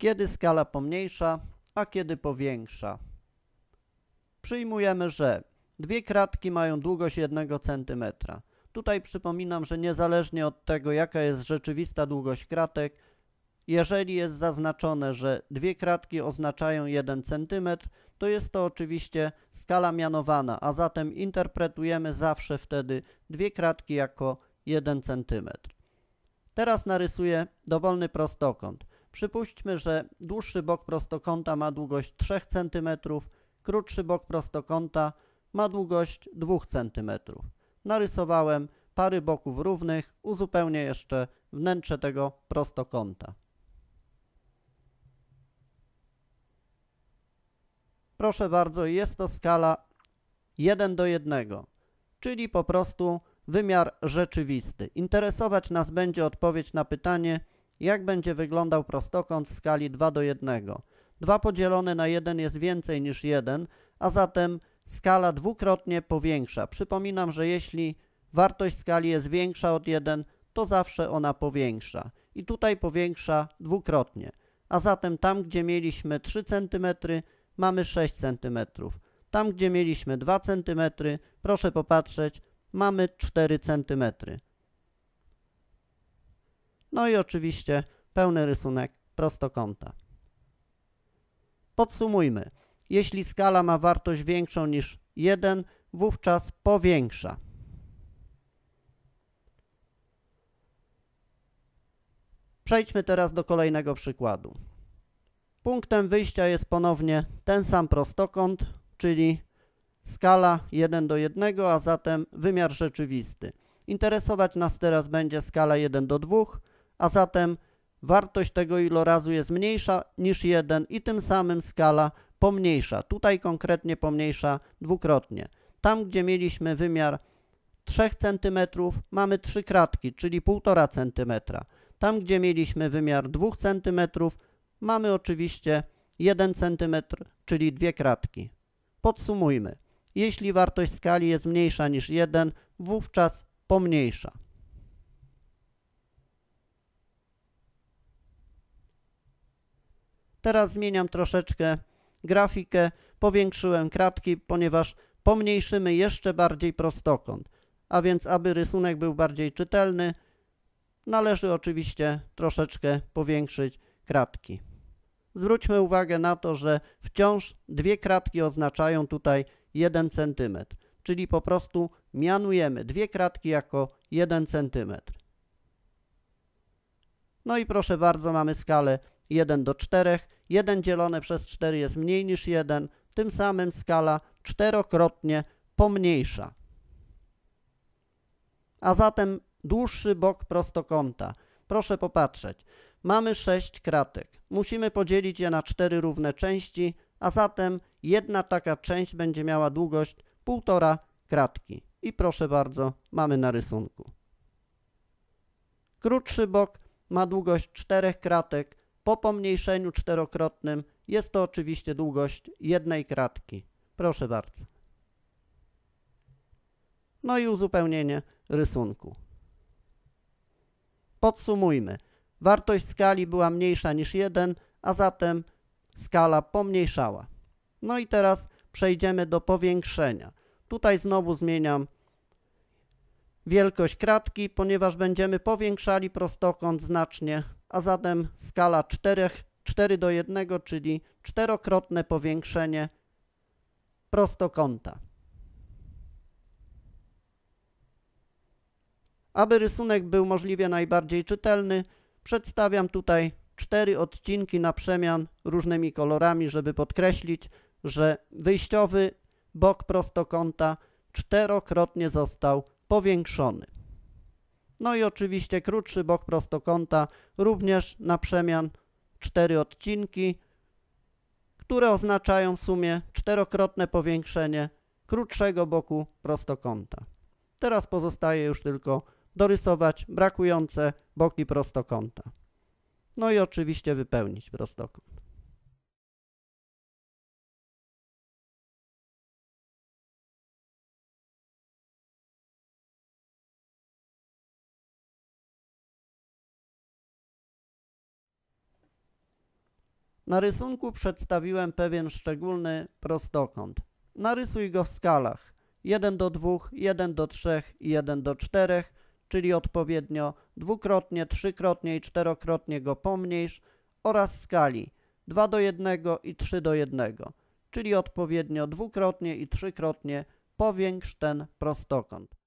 kiedy skala pomniejsza, a kiedy powiększa. Przyjmujemy, że dwie kratki mają długość 1 cm. Tutaj przypominam, że niezależnie od tego, jaka jest rzeczywista długość kratek, jeżeli jest zaznaczone, że dwie kratki oznaczają 1 cm, to jest to oczywiście skala mianowana, a zatem interpretujemy zawsze wtedy dwie kratki jako 1 cm. Teraz narysuję dowolny prostokąt. Przypuśćmy, że dłuższy bok prostokąta ma długość 3 cm, krótszy bok prostokąta ma długość 2 cm. Narysowałem pary boków równych, uzupełnię jeszcze wnętrze tego prostokąta. Proszę bardzo, jest to skala 1 do 1, czyli po prostu wymiar rzeczywisty. Interesować nas będzie odpowiedź na pytanie, jak będzie wyglądał prostokąt w skali 2 do 1? 2 podzielone na 1 jest więcej niż 1, a zatem skala dwukrotnie powiększa. Przypominam, że jeśli wartość skali jest większa od 1, to zawsze ona powiększa. I tutaj powiększa dwukrotnie. A zatem tam, gdzie mieliśmy 3 cm, mamy 6 cm. Tam, gdzie mieliśmy 2 cm, proszę popatrzeć, mamy 4 cm. No i oczywiście pełny rysunek prostokąta. Podsumujmy. Jeśli skala ma wartość większą niż 1, wówczas powiększa. Przejdźmy teraz do kolejnego przykładu. Punktem wyjścia jest ponownie ten sam prostokąt, czyli skala 1 do 1, a zatem wymiar rzeczywisty. Interesować nas teraz będzie skala 1 do 2, a zatem wartość tego ilorazu jest mniejsza niż 1 i tym samym skala pomniejsza. Tutaj konkretnie pomniejsza dwukrotnie. Tam, gdzie mieliśmy wymiar 3 cm, mamy 3 kratki, czyli 1,5 cm. Tam, gdzie mieliśmy wymiar 2 cm, mamy oczywiście 1 cm, czyli dwie kratki. Podsumujmy. Jeśli wartość skali jest mniejsza niż 1, wówczas pomniejsza. Teraz zmieniam troszeczkę grafikę, powiększyłem kratki, ponieważ pomniejszymy jeszcze bardziej prostokąt. A więc, aby rysunek był bardziej czytelny, należy oczywiście troszeczkę powiększyć kratki. Zwróćmy uwagę na to, że wciąż dwie kratki oznaczają tutaj 1 cm, czyli po prostu mianujemy dwie kratki jako 1 cm. No i proszę bardzo, mamy skalę 1 do 4, 1 dzielone przez 4 jest mniej niż 1, tym samym skala czterokrotnie pomniejsza. A zatem dłuższy bok prostokąta. Proszę popatrzeć. Mamy 6 kratek. Musimy podzielić je na 4 równe części, a zatem jedna taka część będzie miała długość 1,5 kratki. I proszę bardzo, mamy na rysunku. Krótszy bok ma długość 4 kratek, po pomniejszeniu czterokrotnym jest to oczywiście długość jednej kratki. Proszę bardzo. No i uzupełnienie rysunku. Podsumujmy. Wartość skali była mniejsza niż 1, a zatem skala pomniejszała. No i teraz przejdziemy do powiększenia. Tutaj znowu zmieniam wielkość kratki, ponieważ będziemy powiększali prostokąt znacznie a zatem skala 4, 4 do 1, czyli czterokrotne powiększenie prostokąta. Aby rysunek był możliwie najbardziej czytelny, przedstawiam tutaj cztery odcinki na przemian różnymi kolorami, żeby podkreślić, że wyjściowy bok prostokąta czterokrotnie został powiększony. No i oczywiście krótszy bok prostokąta, również na przemian cztery odcinki, które oznaczają w sumie czterokrotne powiększenie krótszego boku prostokąta. Teraz pozostaje już tylko dorysować brakujące boki prostokąta. No i oczywiście wypełnić prostokąt. Na rysunku przedstawiłem pewien szczególny prostokąt. Narysuj go w skalach 1 do 2, 1 do 3 i 1 do 4, czyli odpowiednio dwukrotnie, trzykrotnie i czterokrotnie go pomniejsz oraz skali 2 do 1 i 3 do 1, czyli odpowiednio dwukrotnie i trzykrotnie powiększ ten prostokąt.